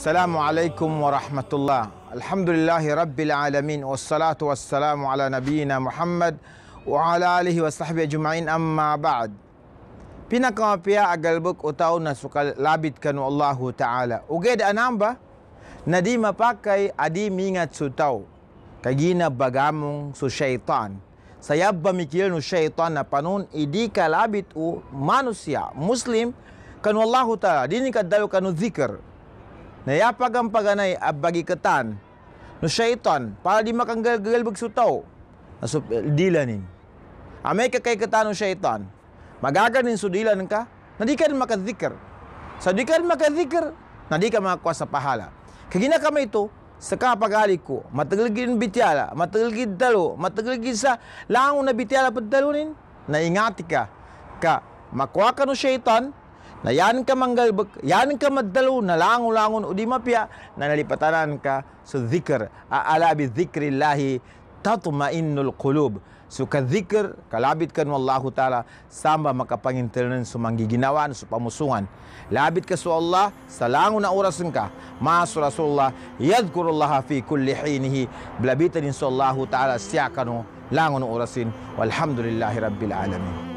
السلام عليكم ورحمة الله الحمد لله رب العالمين والصلاة والسلام على نبينا محمد وعلى آله وصحبه أجمعين أما بعد Pinakamapiya agalbuk utaw na suka labit kanu Allahu Ta'ala. Uged anamba, nadi mapakai adi mingat sutaw. Kagina bagamong su syaitan. Saya bamikil nu syaitan na panun idi kalabit u manusia, muslim, kanu Allahu Ta'ala. Dini kadayo kanu zikr. Nayapag ang paganay abagikatan. No siya para di makanggal-gal bagsutaw. Nasup, eh, dilanin. Amay ka kay katano siya iton. Magaganin sudilan ka, na di ka rin makadhikr. Sa di ka rin makadhikr, na di ka makakuha sa pahala. Kagina kami ito, sa kapagali ko, matagal gid bityala, matagal gid dalo, matagal gid sa langon na bityala pagdalunin, naingati ka, ka makuha ka no shaitan, na yan ka manggal yan ka maddalo na langon-langon o di mapya na nalipatanan ka sa so dhikr aala bi dhikrillahi tatmainnul qulub so ka zikr kalabit kan wallahu taala samba makapangintalan sa so manggiginawan sa so pamusungan labit ka sa Allah sa langon na orasan ka mas rasulullah yadhkurullaha fi kulli hinihi blabitan Allah taala siya kanu langon orasin walhamdulillahi rabbil alamin